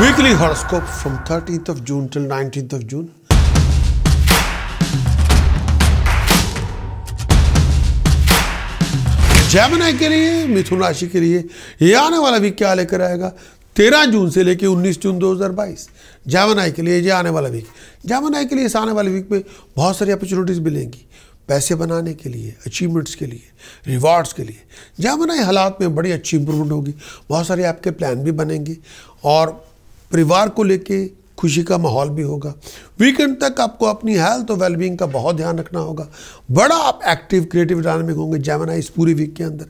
Weekly horoscope from 13th of June till 19th of June. जैमिनाई के लिए मिथुन राशि के लिए ये आने वाला वीक क्या लेकर आएगा 13 जून से लेकर 19 जून 2022 जैमनाई के लिए ये आने वाला वीक जैमनाई के लिए इस आने वाले वीक में बहुत सारी अपॉर्चुनिटीज़ मिलेंगी पैसे बनाने के लिए अचीवमेंट्स के लिए रिवॉर्ड्स के लिए जहाँ बनाए हालात में बड़ी अच्छी इंप्रूवमेंट होगी बहुत सारे आपके प्लान भी बनेंगे और परिवार को लेके खुशी का माहौल भी होगा वीकेंड तक आपको अपनी हेल्थ और वेलबींग का बहुत ध्यान रखना होगा बड़ा आप एक्टिव क्रिएटिव डायनामिक होंगे जैमना इस पूरी वीक के अंदर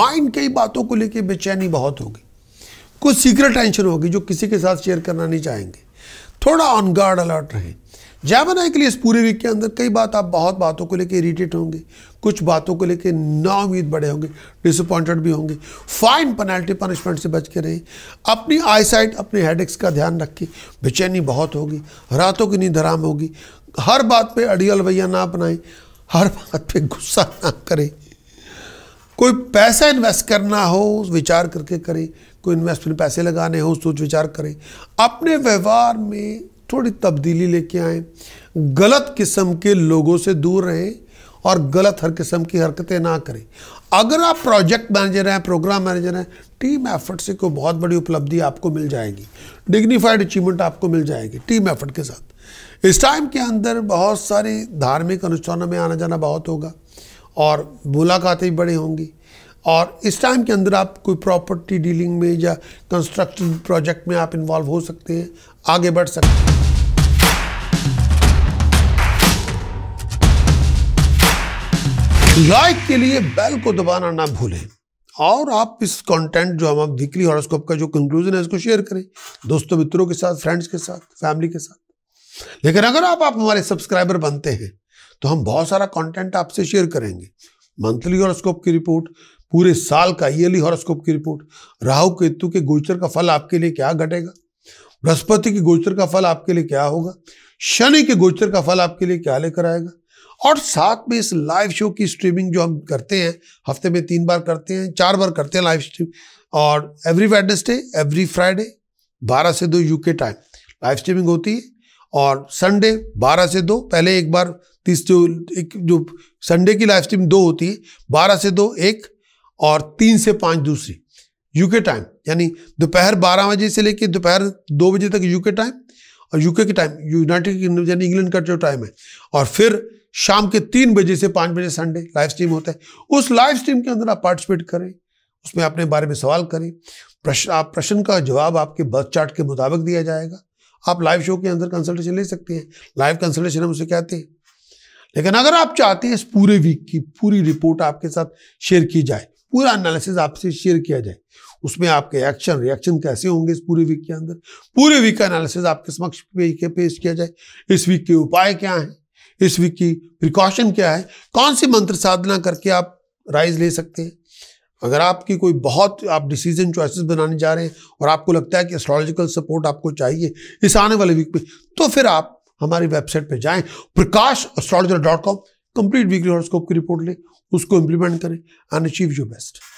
माइंड कई बातों को लेके बेचैनी बहुत होगी कुछ सीक्रेट टेंशन होगी जो किसी के साथ शेयर करना नहीं चाहेंगे थोड़ा ऑन गार्ड अलर्ट रहें के लिए इस पूरे वीक के अंदर कई बात आप बहुत बातों को लेकर इरीटेट होंगे कुछ बातों को लेकर नाउमीद बड़े होंगे डिसअपॉइंटेड भी होंगे फाइन पेनल्टी पनिशमेंट से बच के रहें अपनी आईसाइट अपने हेडेक्स का ध्यान रखें बेचैनी बहुत होगी रातों की नींद हराम होगी हर बात पे अड़ियल रवैया ना अपनाएं हर बात पे गुस्सा ना करें कोई पैसा इन्वेस्ट करना हो विचार करके करें कोई इन्वेस्टमेंट पैसे लगाने हो सोच विचार करें अपने व्यवहार में थोड़ी तब्दीली लेके आए गलत किस्म के लोगों से दूर रहें और गलत हर किस्म की हरकतें ना करें अगर आप प्रोजेक्ट मैनेजर हैं प्रोग्राम मैनेजर हैं टीम एफर्ट से कोई बहुत बड़ी उपलब्धि आपको मिल जाएगी डिग्निफाइड अचीवमेंट आपको मिल जाएगी टीम एफर्ट के साथ इस टाइम के अंदर बहुत सारे धार्मिक अनुष्ठानों में आना जाना बहुत होगा और मुलाकातें भी बड़ी होंगी और इस टाइम के अंदर आप कोई प्रॉपर्टी डीलिंग में या कंस्ट्रक्शन प्रोजेक्ट में आप इन्वॉल्व हो सकते हैं आगे बढ़ सकते हैं लाइक के लिए बेल को दबाना ना भूलें और आप इस कंटेंट जो हम आप वीकली हॉरोस्कोप का जो कंक्लूजन है इसको शेयर करें दोस्तों मित्रों के साथ फ्रेंड्स के साथ फैमिली के साथ लेकिन अगर आप आप हमारे सब्सक्राइबर बनते हैं तो हम बहुत सारा कंटेंट आपसे शेयर करेंगे मंथली हॉरोस्कोप की रिपोर्ट पूरे साल का ईयरली हॉरोस्कोप की रिपोर्ट राहु केतु के गोचर का फल आपके लिए क्या घटेगा बृहस्पति के गोचर का फल आपके लिए क्या होगा शनि के गोचर का फल आपके लिए क्या लेकर आएगा और साथ में इस लाइव शो की स्ट्रीमिंग जो हम करते हैं हफ्ते में तीन बार करते हैं चार बार करते हैं लाइव स्ट्रीम और एवरी वेडनेसडे एवरी फ्राइडे बारह से दो यूके टाइम लाइव स्ट्रीमिंग होती है और संडे बारह से दो पहले एक बार तीस जो एक जो संडे की लाइव स्ट्रीम दो होती है बारह से दो एक और तीन से पाँच दूसरी यूके टाइम यानी दोपहर बारह बजे से लेकर दोपहर दो बजे तक यूके टाइम और यूके के टाइम यूनाइटेड किंगडम यानी इंग्लैंड का जो टाइम है और फिर शाम के तीन बजे से पाँच बजे संडे लाइव स्ट्रीम होता है उस लाइव स्ट्रीम के अंदर आप पार्टिसिपेट करें उसमें अपने बारे में सवाल करें प्रश्न आप प्रश्न का जवाब आपके बर्थ चार्ट के मुताबिक दिया जाएगा आप लाइव शो के अंदर कंसल्टेशन ले सकते हैं लाइव कंसल्टेशन हम उसे कहते हैं लेकिन अगर आप चाहते हैं इस पूरे वीक की पूरी रिपोर्ट आपके साथ शेयर की जाए पूरा एनालिसिस आपसे शेयर किया जाए उसमें आपके एक्शन रिएक्शन कैसे होंगे इस पूरे वीक के अंदर पूरे वीक का एनालिसिस आपके समक्ष पेश किया जाए इस वीक के उपाय क्या हैं इस वीक की प्रिकॉशन क्या है कौन सी मंत्र साधना करके आप राइज ले सकते हैं अगर आपकी कोई बहुत आप डिसीजन चॉइसेस बनाने जा रहे हैं और आपको लगता है कि एस्ट्रोलॉजिकल सपोर्ट आपको चाहिए इस आने वाले वीक में तो फिर आप हमारी वेबसाइट पर जाएं Prakash astrologer dot com complete weekly horoscope की रिपोर्ट लें उसको इम्प्लीमेंट करें एंड अचीव योर बेस्ट